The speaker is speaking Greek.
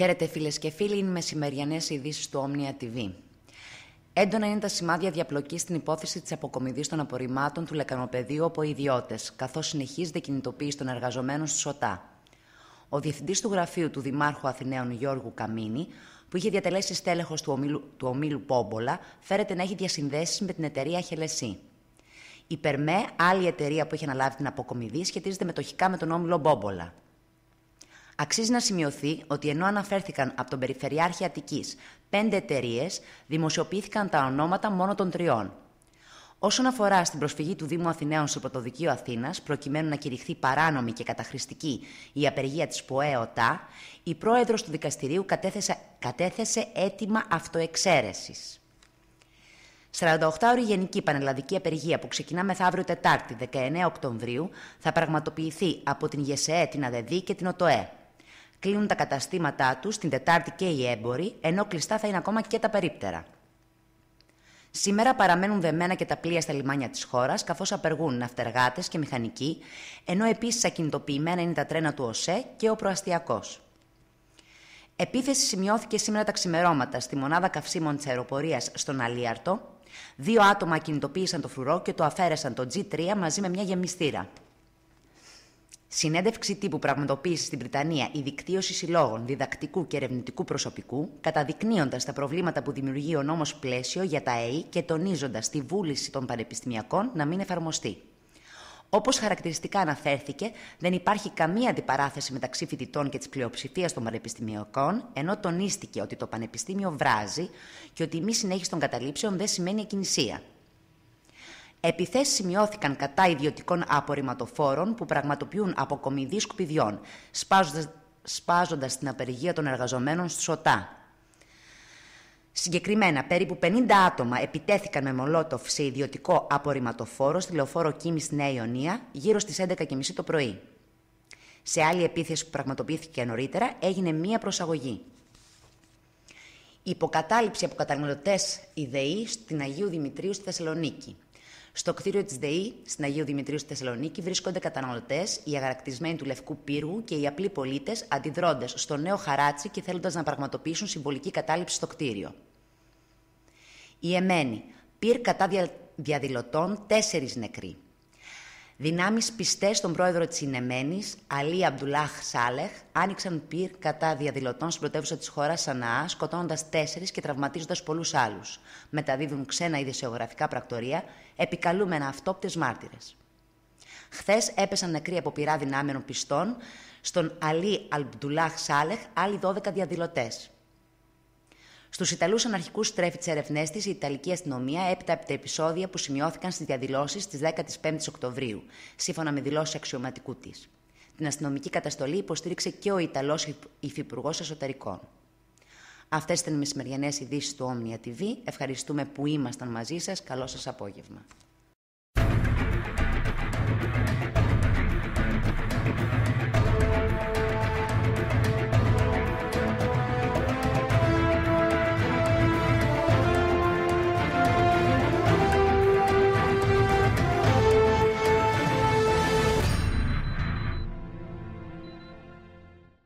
Χαίρετε φίλες και φίλοι, είναι μεσημεριανές ειδήσεις του Omnia TV. Έντονα είναι τα σημάδια διαπλοκής στην υπόθεση της αποκομιδής των απορριμμάτων του λεκανοπεδίου από ιδιώτες, καθώς συνεχίζεται η κινητοποίηση των εργαζομένων στη ΣΟΤΑ. Ο διευθυντής του γραφείου του Δημάρχου Αθηναίων Γιώργου Καμίνη, που είχε διατελέσει στέλεχος του ομίλου, του ομίλου Πόμπολα, φέρεται να έχει διασυνδέσεις με την εταιρεία Χελεσί. Η Περμέ, άλλη εταιρεία που είχε αναλάβει την αποκομιδή, σχετίζεται μετοχικά με τον όμιλο Μπόμπολα. Αξίζει να σημειωθεί ότι ενώ αναφέρθηκαν από τον Περιφερειάρχη Αττικής πέντε εταιρείες, δημοσιοποιήθηκαν τα ονόματα μόνο των τριών. Όσον αφορά στην προσφυγή του Δήμου Αθηναίων στο Πρωτοδικείο Αθήνας, προκειμένου να κηρυχθεί παράνομη και καταχρηστική η απεργία της ΠΟΕΟΤΑ, η πρόεδρος του δικαστηρίου κατέθεσε, κατέθεσε αίτημα αυτοεξαίρεσης. 48ωρη Γενική Πανελλαδική Απεργία που ξεκινά μεθαύριο Τετάρτη 19 Οκτωβρίου θα πραγματοποιηθεί από την ΓΕΣΕΕ, την ΑΔΕΔΗ και την ΟΤΟΕ. Κλείνουν τα καταστήματά τους την Τετάρτη και οι έμποροι, ενώ κλειστά θα είναι ακόμα και τα περίπτερα. Σήμερα παραμένουν δεμένα και τα πλοία στα λιμάνια της χώρας, καθώς απεργούν ναυτεργάτες και μηχανικοί, ενώ επίσης ακινητοποιημένα είναι τα τρένα του ΟΣΕ και ο προαστιακός. Επίθεση σημειώθηκε σήμερα τα ξημερώματα στη μονάδα καυσίμων της αεροπορίας στον Αλίαρτο. Δύο άτομα ακινητοποίησαν το φρουρό και το αφαίρεσαν το G3 μαζί με μια γεμιστήρα. Συνέντευξη τύπου πραγματοποίησης στην Βρυτανία... η δικτύωση συλλόγων διδακτικού και ερευνητικού προσωπικού, καταδεικνύοντας τα προβλήματα που δημιουργεί ο νόμος πλαίσιο για τα ΑΕΗ... και τονίζοντας τη βούληση των πανεπιστημιακών να μην εφαρμοστεί. Όπως χαρακτηριστικά αναφέρθηκε, δεν υπάρχει καμία αντιπαράθεση μεταξύ φοιτητών και της πλειοψηφίας των πανεπιστημιακών, ενώ τονίστηκε ότι το πανεπιστήμιο βράζει και ότι η μη συνέχιση των καταλήψεων δεν σημαίνει ακινησία. Επιθέσεις σημειώθηκαν κατά ιδιωτικών απορριμματοφόρων που πραγματοποιούν αποκομιδή σκουπιδιών, σπάζοντας, σπάζοντας την απεργία των εργαζομένων στους ΟΤΑ. Συγκεκριμένα, περίπου 50 άτομα επιτέθηκαν με μολότοφ σε ιδιωτικό απορριμματοφόρο στη λεωφόρο Κίμης στη Νέα Ιωνία γύρω στις 11.30 το πρωί. Σε άλλη επίθεση που πραγματοποιήθηκε νωρίτερα έγινε μία προσαγωγή. Υποκατάληψη από καταναλωτές ιδεοί στην Αγίου Δημητρίου στη Θεσσαλονίκη. Στο κτίριο της ΔΕΗ, στην Αγίου Δημητρίου στη Θεσσαλονίκη, βρίσκονται καταναλωτές, οι αγαρακτισμένοι του Λευκού Πύργου και οι απλοί πολίτες, αντιδρώντας στο νέο χαράτσι και θέλοντας να πραγματοποιήσουν συμβολική κατάληψη στο κτίριο. Η Εμένη, πυρ κατά διαδηλωτών, τέσσερις νεκροί. Δυνάμεις πιστές στον πρόεδρο της Ηνεμένης, Αλή Αμπτουλάχ Σάλεχ, άνοιξαν πυρ κατά διαδηλωτών στην πρωτεύουσα της χώρας Σαναά, σκοτώνοντας τέσσερις και τραυματίζοντας πολλούς άλλους. Μεταδίδουν ξένα ειδησιογραφικά πρακτορία, επικαλούμενα αυτόπτες μάρτυρες. Χθες έπεσαν νεκροί από πυρά δυνάμεων πιστών στον Αλή Αμπτουλάχ Σάλεχ άλλοι 12 διαδηλωτές. Στους Ιταλούς αναρχικούς στρέφει τι ερευνέ της η Ιταλική αστυνομία έπειτα από τα επεισόδια που σημειώθηκαν στις διαδηλώσεις της 15η Οκτωβρίου, σύμφωνα με δηλώσεις αξιωματικού της. Την αστυνομική καταστολή υποστήριξε και ο Ιταλός Υφυπουργός Εσωτερικών. Αυτές ήταν οι μεσημεριανές ειδήσεις του Omnia TV. Ευχαριστούμε που ήμασταν μαζί σας. Καλό σας απόγευμα.